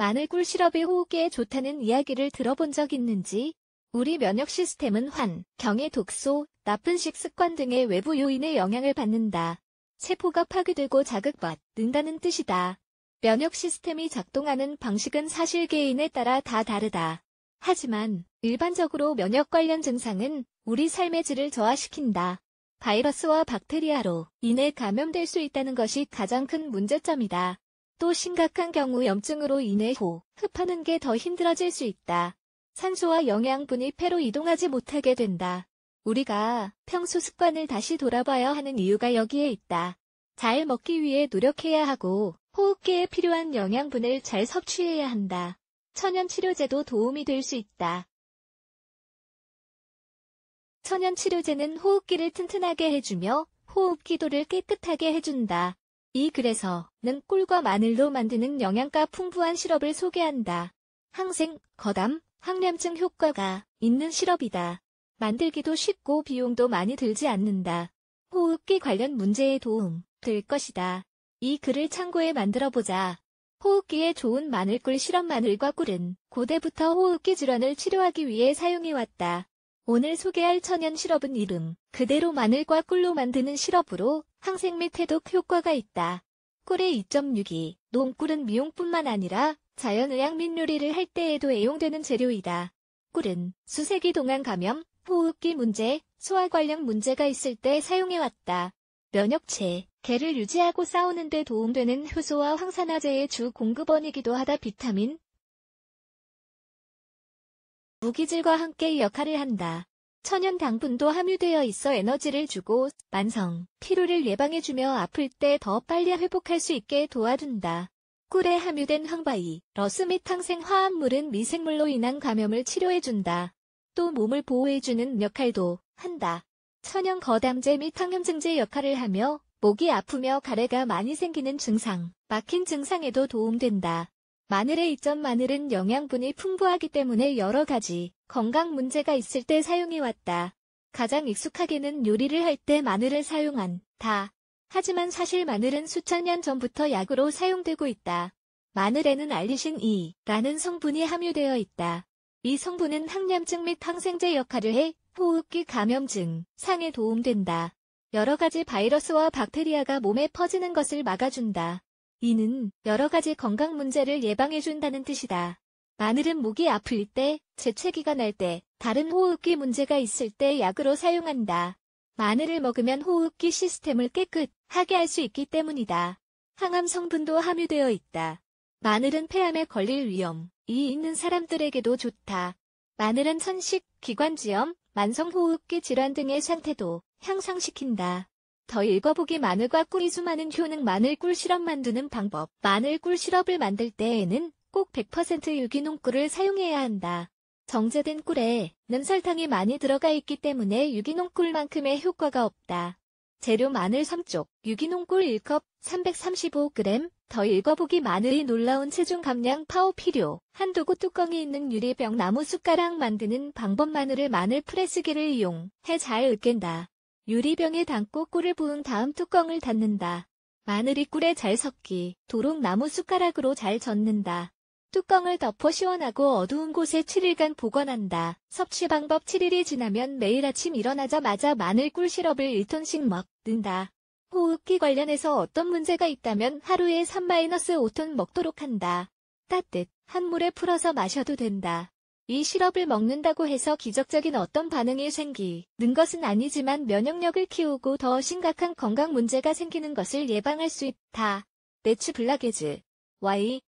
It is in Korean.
마늘 꿀시럽이 호흡기에 좋다는 이야기를 들어본 적 있는지 우리 면역 시스템은 환, 경의 독소, 나쁜 식습관 등의 외부 요인의 영향을 받는다. 세포가 파괴되고 자극받는다는 뜻이다. 면역 시스템이 작동하는 방식은 사실 개인에 따라 다 다르다. 하지만 일반적으로 면역 관련 증상은 우리 삶의 질을 저하시킨다. 바이러스와 박테리아로 인해 감염될 수 있다는 것이 가장 큰 문제점이다. 또 심각한 경우 염증으로 인해 호흡하는 게 더 힘들어질 수 있다. 산소와 영양분이 폐로 이동하지 못하게 된다. 우리가 평소 습관을 다시 돌아봐야 하는 이유가 여기에 있다. 잘 먹기 위해 노력해야 하고 호흡기에 필요한 영양분을 잘 섭취해야 한다. 천연치료제도 도움이 될 수 있다. 천연치료제는 호흡기를 튼튼하게 해주며 호흡기도를 깨끗하게 해준다. 이 글에서는 꿀과 마늘로 만드는 영양가 풍부한 시럽을 소개한다. 항생, 거담, 항렴증 효과가 있는 시럽이다. 만들기도 쉽고 비용도 많이 들지 않는다. 호흡기 관련 문제에 도움 될 것이다. 이 글을 참고해 만들어보자. 호흡기에 좋은 마늘꿀 시럽 마늘과 꿀은 고대부터 호흡기 질환을 치료하기 위해 사용해왔다. 오늘 소개할 천연 시럽은 이름 그대로 마늘과 꿀로 만드는 시럽으로 항생 및 해독 효과가 있다. 꿀의 2.62 농꿀은 미용뿐만 아니라 자연의학 및 요리를 할 때에도 애용되는 재료이다. 꿀은 수세기 동안 감염, 호흡기 문제, 소화 관련 문제가 있을 때 사용해왔다. 면역체, 개를 유지하고 싸우는 데 도움되는 효소와 황산화제의 주 공급원이기도 하다 비타민, 무기질과 함께 역할을 한다. 천연 당분도 함유되어 있어 에너지를 주고 만성, 피로를 예방해주며 아플 때 더 빨리 회복할 수 있게 도와준다. 꿀에 함유된 황바이, 러스 및 항생 화합물은 미생물로 인한 감염을 치료해준다. 또 몸을 보호해주는 역할도 한다. 천연 거담제 및 항염증제 역할을 하며 목이 아프며 가래가 많이 생기는 증상, 막힌 증상에도 도움된다. 마늘의 이점 마늘은 영양분이 풍부하기 때문에 여러 가지 건강 문제가 있을 때 사용해 왔다. 가장 익숙하게는 요리를 할 때 마늘을 사용한다. 하지만 사실 마늘은 수천 년 전부터 약으로 사용되고 있다. 마늘에는 알리신 E라는 성분이 함유되어 있다. 이 성분은 항염증 및 항생제 역할을 해 호흡기 감염증 상에 도움된다. 여러 가지 바이러스와 박테리아가 몸에 퍼지는 것을 막아준다. 이는 여러 가지 건강 문제를 예방해준다는 뜻이다. 마늘은 목이 아플 때, 재채기가 날 때, 다른 호흡기 문제가 있을 때 약으로 사용한다. 마늘을 먹으면 호흡기 시스템을 깨끗하게 할 수 있기 때문이다. 항암 성분도 함유되어 있다. 마늘은 폐암에 걸릴 위험이 있는 사람들에게도 좋다. 마늘은 천식, 기관지염, 만성호흡기 질환 등의 상태도 향상시킨다. 더 읽어보기 마늘과 꿀이 수많은 효능 마늘 꿀 시럽 만드는 방법 마늘 꿀 시럽을 만들 때에는 꼭 100% 유기농 꿀을 사용해야 한다. 정제된 꿀에는 설탕이 많이 들어가 있기 때문에 유기농 꿀만큼의 효과가 없다. 재료 마늘 3쪽, 유기농 꿀 1컵, 335g, 더 읽어보기 마늘이 놀라운 체중 감량 파워 필요, 한두구 뚜껑이 있는 유리병 나무 숟가락 만드는 방법 마늘을 마늘 프레스기를 이용해 잘 으깬다. 유리병에 담고 꿀을 부은 다음 뚜껑을 닫는다. 마늘이 꿀에 잘섞기 도록 나무 숟가락으로 잘 젓는다. 뚜껑을 덮어 시원하고 어두운 곳에 7일간 보관한다. 섭취 방법 7일이 지나면 매일 아침 일어나자마자 마늘꿀 시럽을 1톤씩 먹는다. 호흡기 관련해서 어떤 문제가 있다면 하루에 3-5톤 먹도록 한다. 따뜻한 물에 풀어서 마셔도 된다. 이 시럽을 먹는다고 해서 기적적인 어떤 반응이 생기는 것은 아니지만 면역력을 키우고 더 심각한 건강 문제가 생기는 것을 예방할 수 있다. 네츠 블라게즈 Y